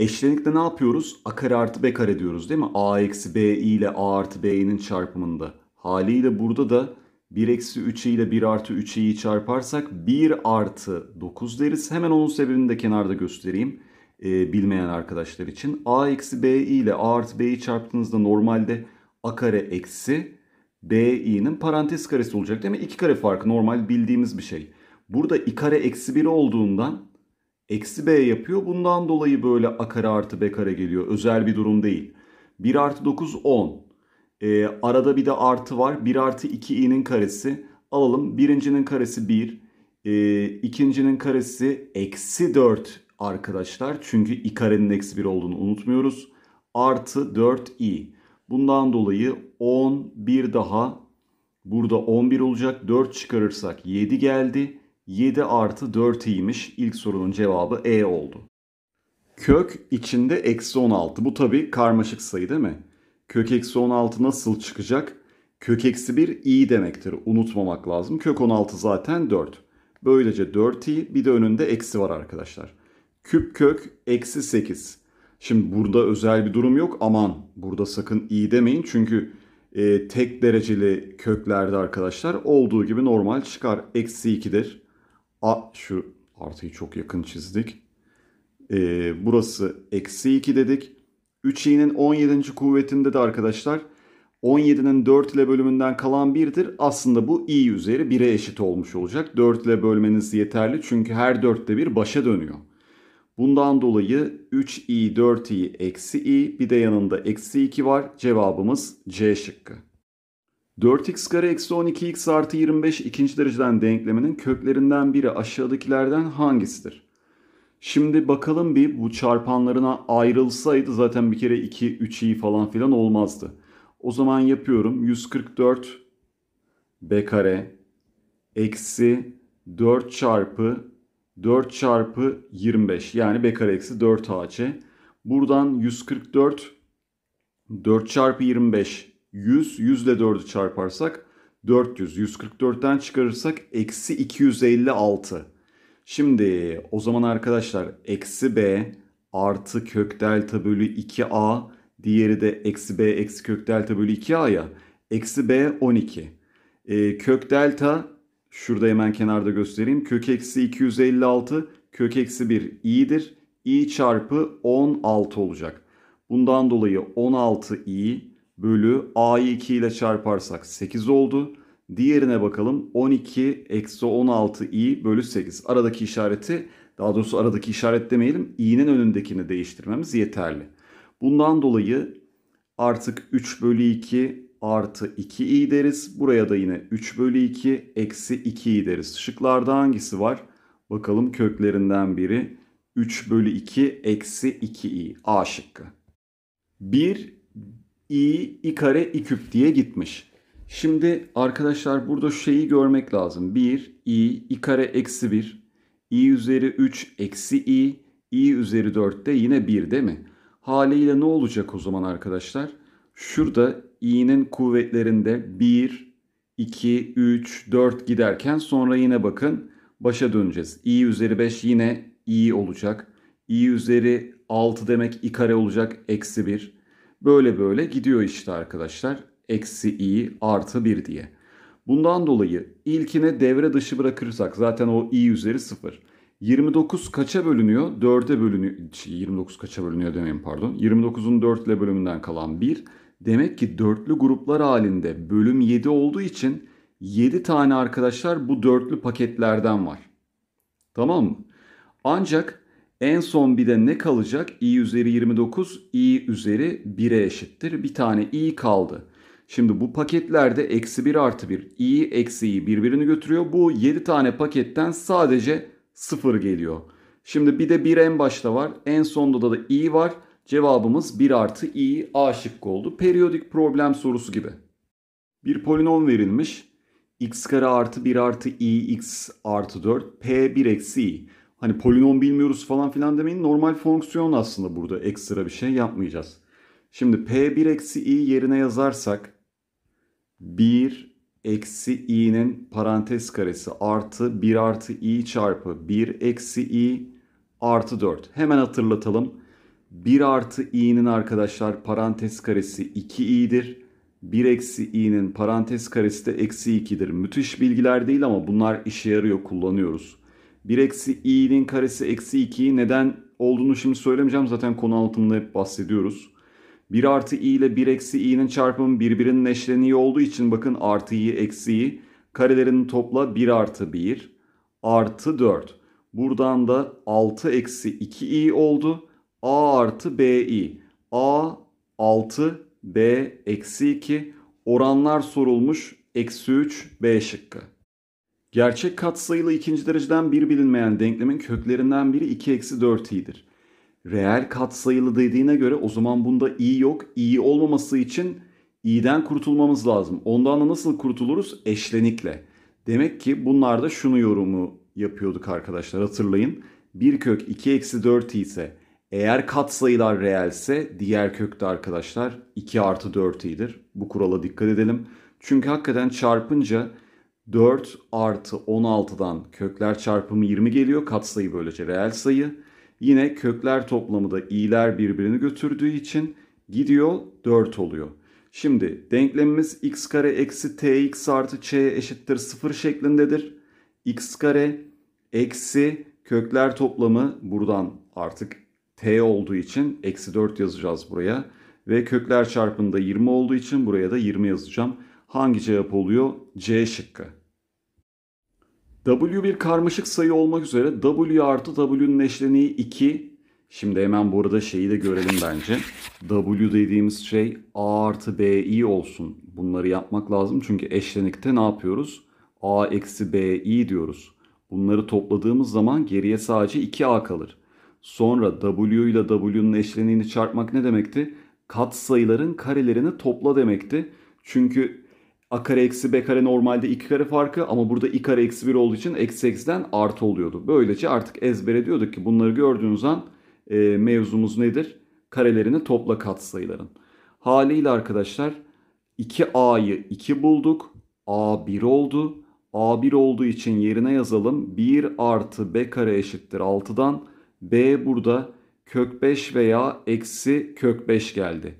Eşlenikte ne yapıyoruz? A kare artı B kare diyoruz değil mi? A eksi B ile A artı B'nin çarpımında. Haliyle burada da 1 eksi 3 ile 1 artı i'yi çarparsak 1 artı 9 deriz. Hemen onun sebebini de kenarda göstereyim e, bilmeyen arkadaşlar için. A eksi B ile A artı B'yi çarptığınızda normalde A kare eksi B i'nin parantez karesi olacak değil mi? 2 kare farkı normal bildiğimiz bir şey. Burada i kare eksi 1 olduğundan eksi b yapıyor. Bundan dolayı böyle a kare artı b kare geliyor. Özel bir durum değil. 1 artı 9 10. Ee, arada bir de artı var. 1 artı 2 i'nin karesi. Alalım birincinin karesi 1. E, ee, ikincinin karesi eksi 4 arkadaşlar. Çünkü i karenin eksi 1 olduğunu unutmuyoruz. Artı 4i. Bundan dolayı 10 bir daha burada 11 olacak. 4 çıkarırsak 7 geldi. 7 artı 4 iymiş. İlk sorunun cevabı E oldu. Kök içinde eksi 16. Bu tabii karmaşık sayı değil mi? Kök eksi 16 nasıl çıkacak? Kök eksi 1 i demektir. Unutmamak lazım. Kök 16 zaten 4. Böylece 4 i bir de önünde eksi var arkadaşlar. Küp kök eksi 8. Şimdi burada özel bir durum yok. Aman burada sakın i demeyin. Çünkü e, tek dereceli köklerde arkadaşlar olduğu gibi normal çıkar. Eksi 2'dir. A şu artıyı çok yakın çizdik. Ee, burası eksi 2 dedik. 3i'nin 17. kuvvetinde de arkadaşlar 17'nin 4 ile bölümünden kalan 1'dir. Aslında bu i üzeri 1'e eşit olmuş olacak. 4 ile bölmeniz yeterli çünkü her 4'te bir başa dönüyor. Bundan dolayı 3i 4i eksi i bir de yanında eksi 2 var. Cevabımız C şıkkı. 4x kare eksi 12x artı 25 ikinci dereceden denkleminin köklerinden biri aşağıdakilerden hangisidir? Şimdi bakalım bir bu çarpanlarına ayrılsaydı zaten bir kere 2, 3 i falan filan olmazdı. O zaman yapıyorum 144 b kare eksi 4 çarpı 4 çarpı 25 yani b kare eksi 4 ac. Buradan 144 4 çarpı 25 100, 100 ile 4'ü çarparsak 400. 144'ten çıkarırsak eksi 256. Şimdi o zaman arkadaşlar eksi b artı kök delta bölü 2a diğeri de eksi b eksi kök delta bölü 2a ya. Eksi b 12. E, ee, kök delta şurada hemen kenarda göstereyim. Kök eksi 256 kök eksi 1 i'dir. i çarpı 16 olacak. Bundan dolayı 16 i bölü A'yı 2 ile çarparsak 8 oldu. Diğerine bakalım 12 eksi 16 i bölü 8. Aradaki işareti daha doğrusu aradaki işaret demeyelim i'nin önündekini değiştirmemiz yeterli. Bundan dolayı artık 3 bölü 2 artı 2i deriz. Buraya da yine 3 bölü 2 eksi 2i deriz. Şıklarda hangisi var? Bakalım köklerinden biri 3 bölü 2 eksi 2i A şıkkı. 1 i, i kare, i küp diye gitmiş. Şimdi arkadaşlar burada şeyi görmek lazım. 1, i, i kare eksi 1, i üzeri 3 eksi i, i üzeri 4 de yine 1 değil mi? Haliyle ne olacak o zaman arkadaşlar? Şurada i'nin kuvvetlerinde 1, 2, 3, 4 giderken sonra yine bakın başa döneceğiz. i üzeri 5 yine i olacak. i üzeri 6 demek i kare olacak eksi 1. Böyle böyle gidiyor işte arkadaşlar. Eksi i artı 1 diye. Bundan dolayı ilkine devre dışı bırakırsak zaten o i üzeri 0. 29 kaça bölünüyor? 4'e bölünüyor. 29 şey, kaça bölünüyor demeyin pardon. 29'un 4 ile bölümünden kalan 1. Demek ki dörtlü gruplar halinde bölüm 7 olduğu için 7 tane arkadaşlar bu dörtlü paketlerden var. Tamam mı? Ancak en son bir de ne kalacak? i üzeri 29 i üzeri 1'e eşittir. Bir tane i kaldı. Şimdi bu paketlerde eksi 1 artı 1 i eksi i birbirini götürüyor. Bu 7 tane paketten sadece 0 geliyor. Şimdi bir de 1 en başta var. En sonda da da i var. Cevabımız 1 artı i a şıkkı oldu. Periyodik problem sorusu gibi. Bir polinom verilmiş. x kare artı 1 artı i x artı 4 p 1 eksi i hani polinom bilmiyoruz falan filan demeyin. Normal fonksiyon aslında burada ekstra bir şey yapmayacağız. Şimdi P1 eksi i yerine yazarsak 1 eksi i'nin parantez karesi artı 1 artı i çarpı 1 eksi i artı 4. Hemen hatırlatalım. 1 artı i'nin arkadaşlar parantez karesi 2 i'dir. 1 eksi i'nin parantez karesi de eksi 2'dir. Müthiş bilgiler değil ama bunlar işe yarıyor kullanıyoruz. 1 eksi i'nin karesi eksi 2'yi neden olduğunu şimdi söylemeyeceğim. Zaten konu altında hep bahsediyoruz. 1 artı i ile 1 eksi i'nin çarpımı birbirinin eşleniği olduğu için bakın artı i eksi i karelerini topla 1 artı 1 artı 4. Buradan da 6 eksi 2i oldu. a artı bi. a 6 b eksi 2 oranlar sorulmuş eksi 3 b şıkkı. Gerçek katsayılı ikinci dereceden bir bilinmeyen denklemin köklerinden biri 2 eksi 4 i'dir. Reel katsayılı dediğine göre o zaman bunda i yok. i olmaması için i'den kurtulmamız lazım. Ondan da nasıl kurtuluruz? Eşlenikle. Demek ki bunlar da şunu yorumu yapıyorduk arkadaşlar hatırlayın. Bir kök 2 eksi 4 ise eğer katsayılar reelse diğer kök de arkadaşlar 2 artı 4 i'dir. Bu kurala dikkat edelim. Çünkü hakikaten çarpınca 4 artı 16'dan kökler çarpımı 20 geliyor. Katsayı böylece reel sayı. Yine kökler toplamı da i'ler birbirini götürdüğü için gidiyor 4 oluyor. Şimdi denklemimiz x kare eksi tx artı ç eşittir 0 şeklindedir. x kare eksi kökler toplamı buradan artık t olduğu için eksi 4 yazacağız buraya. Ve kökler çarpında 20 olduğu için buraya da 20 yazacağım. Hangi cevap oluyor? C şıkkı. W bir karmaşık sayı olmak üzere W artı W'nin eşleniği 2. Şimdi hemen burada şeyi de görelim bence. W dediğimiz şey A artı BI olsun. Bunları yapmak lazım çünkü eşlenikte ne yapıyoruz? A eksi BI diyoruz. Bunları topladığımız zaman geriye sadece 2A kalır. Sonra W ile W'nin eşleniğini çarpmak ne demekti? Kat sayıların karelerini topla demekti. Çünkü a kare eksi b kare normalde 2 kare farkı ama burada i kare eksi 1 olduğu için eksi 8'den artı oluyordu. Böylece artık ezbere diyorduk ki bunları gördüğünüz an e, mevzumuz nedir? Karelerini topla katsayıların. Haliyle arkadaşlar 2a'yı 2 bulduk. a 1 oldu. a 1 olduğu için yerine yazalım. 1 artı b kare eşittir 6'dan. b burada kök 5 veya eksi kök 5 geldi.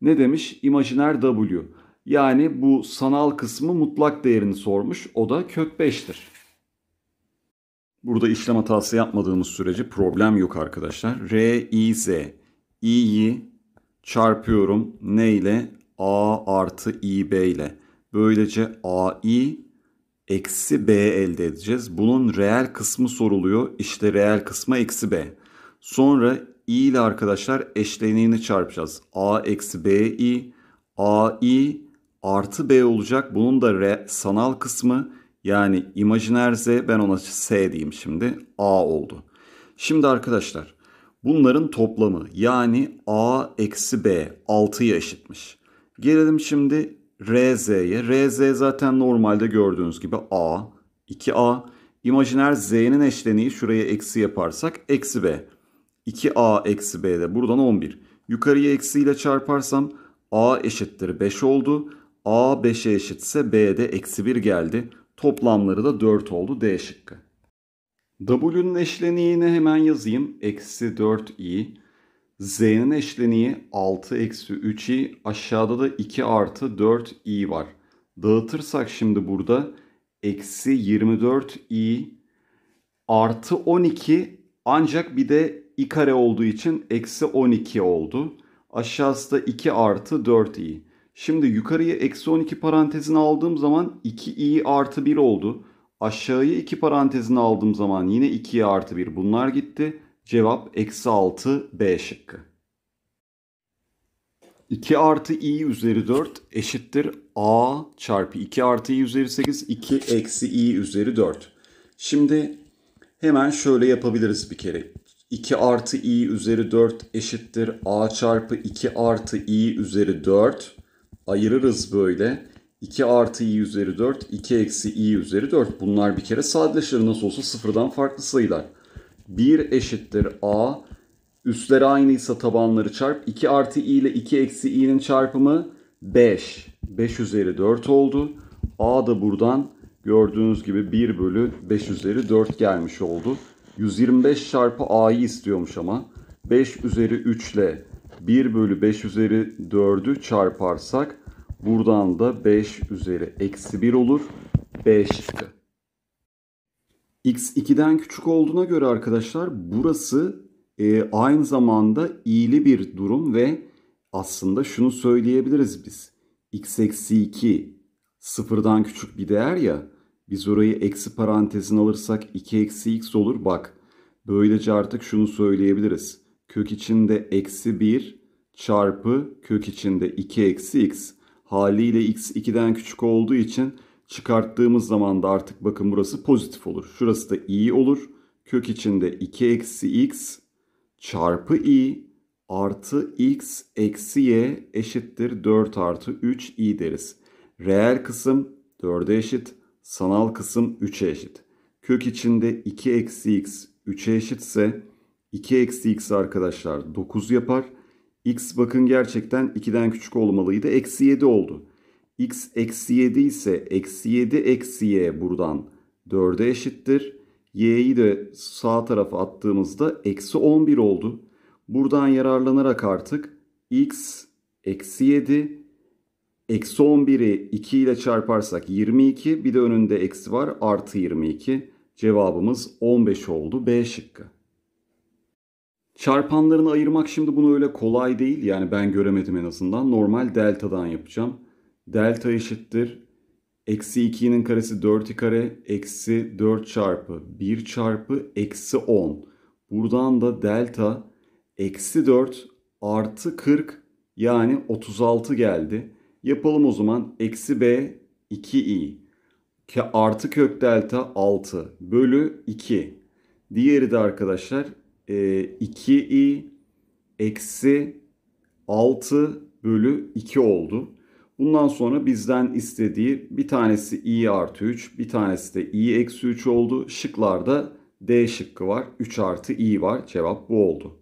Ne demiş? İmajiner w. Yani bu sanal kısmı mutlak değerini sormuş. O da kök 5'tir. Burada işlem hatası yapmadığımız sürece problem yok arkadaşlar. R, I, Z. İ'yi çarpıyorum ne ile? A artı İB ile. Böylece AI eksi B elde edeceğiz. Bunun reel kısmı soruluyor. İşte reel kısmı eksi B. Sonra i ile arkadaşlar eşleniğini çarpacağız. a eksi b i a i artı B olacak. Bunun da R sanal kısmı yani imajiner Z ben ona S diyeyim şimdi A oldu. Şimdi arkadaşlar bunların toplamı yani A eksi B 6'ya eşitmiş. Gelelim şimdi RZ'ye. RZ zaten normalde gördüğünüz gibi A 2A imajiner Z'nin eşleniği şuraya eksi yaparsak eksi B. 2A eksi b de buradan 11. Yukarıya eksiyle çarparsam A eşittir 5 oldu. A 5'e eşitse de eksi 1 geldi. Toplamları da 4 oldu D şıkkı. W'nun eşleniğini hemen yazayım. Eksi 4i. Z'nin eşleniği 6 eksi 3i. Aşağıda da 2 artı 4i var. Dağıtırsak şimdi burada eksi 24i artı 12 ancak bir de i kare olduğu için eksi 12 oldu. Aşağısı da 2 artı 4i. Şimdi yukarıya eksi 12 parantezine aldığım zaman 2i artı 1 oldu. Aşağıya 2 parantezine aldığım zaman yine 2i artı 1 bunlar gitti. Cevap eksi 6 B şıkkı. 2 artı i üzeri 4 eşittir a çarpı 2 artı i üzeri 8 2 eksi i üzeri 4. Şimdi hemen şöyle yapabiliriz bir kere. 2 artı i üzeri 4 eşittir a çarpı 2 artı i üzeri 4 ayırırız böyle. 2 artı i üzeri 4, 2 eksi i üzeri 4. Bunlar bir kere sadeleşir. Nasıl olsa sıfırdan farklı sayılar. 1 eşittir a. Üstleri aynıysa tabanları çarp. 2 artı i ile 2 eksi i'nin çarpımı 5. 5 üzeri 4 oldu. A da buradan gördüğünüz gibi 1 bölü 5 üzeri 4 gelmiş oldu. 125 çarpı a'yı istiyormuş ama. 5 üzeri 3 ile 1 bölü 5 üzeri 4'ü çarparsak buradan da 5 üzeri eksi 1 olur. B şıkkı. X 2'den küçük olduğuna göre arkadaşlar burası e, aynı zamanda iyili bir durum ve aslında şunu söyleyebiliriz biz. X eksi 2 sıfırdan küçük bir değer ya biz orayı eksi parantezin alırsak 2 eksi x olur bak. Böylece artık şunu söyleyebiliriz kök içinde eksi 1 çarpı kök içinde 2 eksi x. Haliyle x 2'den küçük olduğu için çıkarttığımız zaman da artık bakın burası pozitif olur. Şurası da i olur. Kök içinde 2 eksi x çarpı i artı x eksi y eşittir 4 artı 3 i deriz. Reel kısım 4'e eşit. Sanal kısım 3'e eşit. Kök içinde 2 eksi x 3'e eşitse 2 eksi x arkadaşlar 9 yapar. X bakın gerçekten 2'den küçük olmalıydı. Eksi 7 oldu. X eksi 7 ise eksi 7 eksi y buradan 4'e eşittir. Y'yi de sağ tarafa attığımızda eksi 11 oldu. Buradan yararlanarak artık x eksi 7 Eksi 11'i 2 ile çarparsak 22 bir de önünde eksi var artı 22 cevabımız 15 oldu B şıkkı. Çarpanlarını ayırmak şimdi bunu öyle kolay değil. Yani ben göremedim en azından. Normal delta'dan yapacağım. Delta eşittir. Eksi 2'nin karesi 4 kare. Eksi 4 çarpı 1 çarpı eksi 10. Buradan da delta eksi 4 artı 40 yani 36 geldi. Yapalım o zaman. Eksi b 2i. Artı kök delta 6 bölü 2. Diğeri de arkadaşlar e, ee, 2i eksi 6 bölü 2 oldu. Bundan sonra bizden istediği bir tanesi i artı 3, bir tanesi de i eksi 3 oldu. Şıklarda D şıkkı var. 3 artı i var. Cevap bu oldu.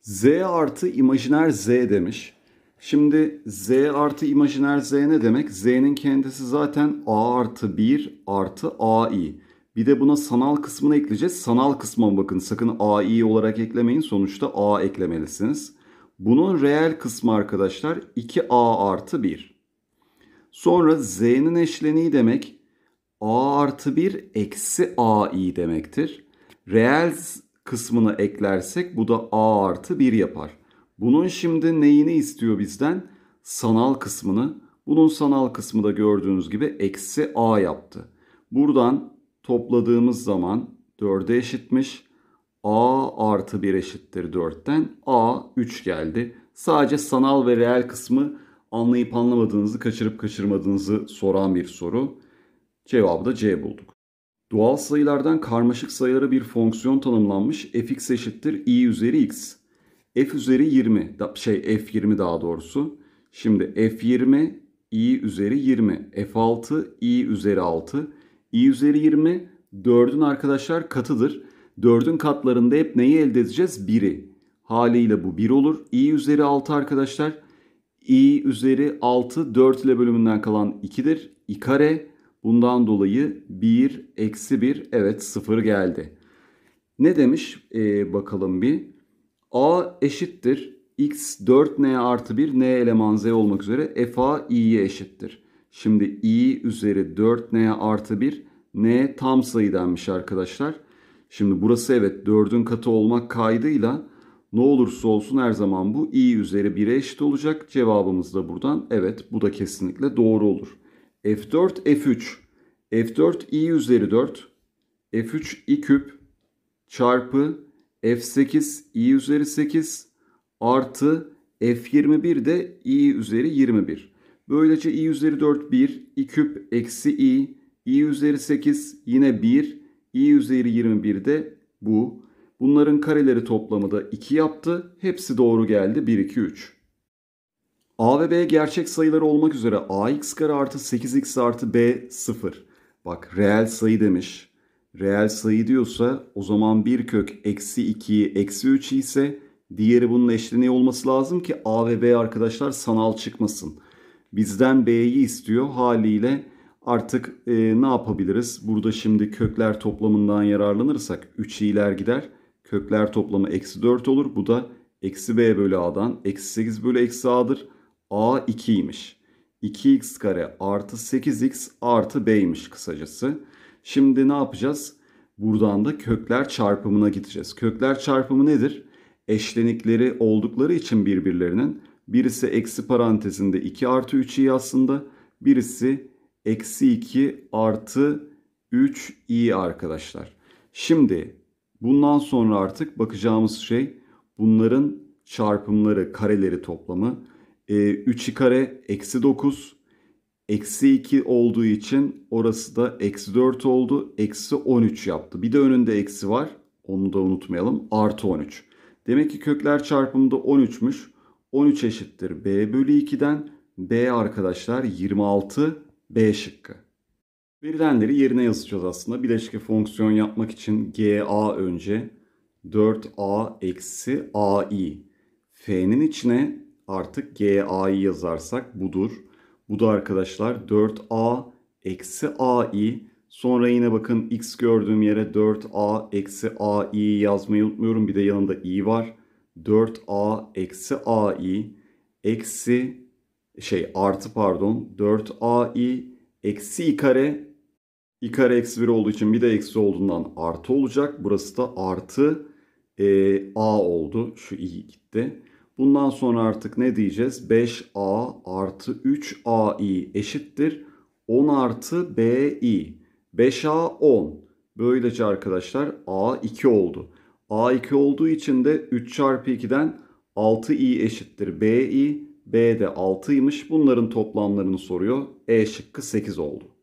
Z artı imajiner Z demiş. Şimdi Z artı imajiner Z ne demek? Z'nin kendisi zaten A artı 1 artı AI. Bir de buna sanal kısmını ekleyeceğiz. Sanal kısma bakın sakın AI olarak eklemeyin. Sonuçta A eklemelisiniz. Bunun reel kısmı arkadaşlar 2A artı 1. Sonra Z'nin eşleniği demek A artı 1 eksi AI demektir. Reel kısmını eklersek bu da A artı 1 yapar. Bunun şimdi neyini istiyor bizden? Sanal kısmını. Bunun sanal kısmı da gördüğünüz gibi eksi A yaptı. Buradan topladığımız zaman 4'e eşitmiş. A artı 1 eşittir 4'ten. A 3 geldi. Sadece sanal ve reel kısmı anlayıp anlamadığınızı, kaçırıp kaçırmadığınızı soran bir soru. Cevabı da C bulduk. Doğal sayılardan karmaşık sayılara bir fonksiyon tanımlanmış. fx eşittir i üzeri x. f üzeri 20, şey f20 daha doğrusu. Şimdi f20 i üzeri 20, f6 i üzeri 6 i üzeri 20 4'ün arkadaşlar katıdır. 4'ün katlarında hep neyi elde edeceğiz? 1'i. Haliyle bu 1 olur. i üzeri 6 arkadaşlar. i üzeri 6 4 ile bölümünden kalan 2'dir. i kare. Bundan dolayı 1 eksi 1 evet 0 geldi. Ne demiş ee, bakalım bir. a eşittir x 4n artı 1 n eleman z olmak üzere f a i'ye eşittir. Şimdi i üzeri 4n artı 1 n tam sayı denmiş arkadaşlar. Şimdi burası evet 4'ün katı olmak kaydıyla ne olursa olsun her zaman bu i üzeri 1'e eşit olacak. Cevabımız da buradan evet bu da kesinlikle doğru olur. F4 F3 F4 i üzeri 4 F3 i küp çarpı F8 i üzeri 8 artı F21 de i üzeri 21. Böylece i üzeri 4 1, i küp eksi i, i üzeri 8 yine 1, i üzeri 21 de bu. Bunların kareleri toplamı da 2 yaptı. Hepsi doğru geldi 1, 2, 3. A ve B gerçek sayılar olmak üzere ax kare artı 8x artı b 0. Bak reel sayı demiş. Reel sayı diyorsa o zaman 1 kök eksi 2'yi eksi 3 ise diğeri bunun eşleniği olması lazım ki a ve b arkadaşlar sanal çıkmasın bizden B'yi istiyor haliyle artık e, ne yapabiliriz? Burada şimdi kökler toplamından yararlanırsak 3 iler gider. Kökler toplamı eksi 4 olur. Bu da eksi B bölü A'dan eksi 8 bölü eksi A'dır. A 2'ymiş. 2x kare artı 8x artı b'ymiş kısacası. Şimdi ne yapacağız? Buradan da kökler çarpımına gideceğiz. Kökler çarpımı nedir? Eşlenikleri oldukları için birbirlerinin Birisi eksi parantezinde 2 artı i aslında. Birisi eksi 2 artı 3i arkadaşlar. Şimdi bundan sonra artık bakacağımız şey bunların çarpımları kareleri toplamı. E, ee, 3i kare eksi 9. Eksi 2 olduğu için orası da eksi 4 oldu. Eksi 13 yaptı. Bir de önünde eksi var. Onu da unutmayalım. Artı 13. Demek ki kökler çarpımında 13'müş. 13 eşittir B bölü 2'den B arkadaşlar 26 B şıkkı. Verilenleri yerine yazacağız aslında. Bileşke fonksiyon yapmak için GA önce 4A eksi AI. F'nin içine artık GA'yı yazarsak budur. Bu da arkadaşlar 4A eksi AI. Sonra yine bakın x gördüğüm yere 4A eksi AI'yi yazmayı unutmuyorum. Bir de yanında i var. 4a eksi ai eksi şey artı pardon 4ai eksi i kare i kare eksi 1 olduğu için bir de eksi olduğundan artı olacak. Burası da artı e, a oldu. Şu i gitti. Bundan sonra artık ne diyeceğiz? 5a artı 3ai eşittir. 10 artı bi. 5a 10. Böylece arkadaşlar a 2 oldu. A2 olduğu için de 3 çarpı 2'den 6i eşittir bi. B de 6'ymış. Bunların toplamlarını soruyor. E şıkkı 8 oldu.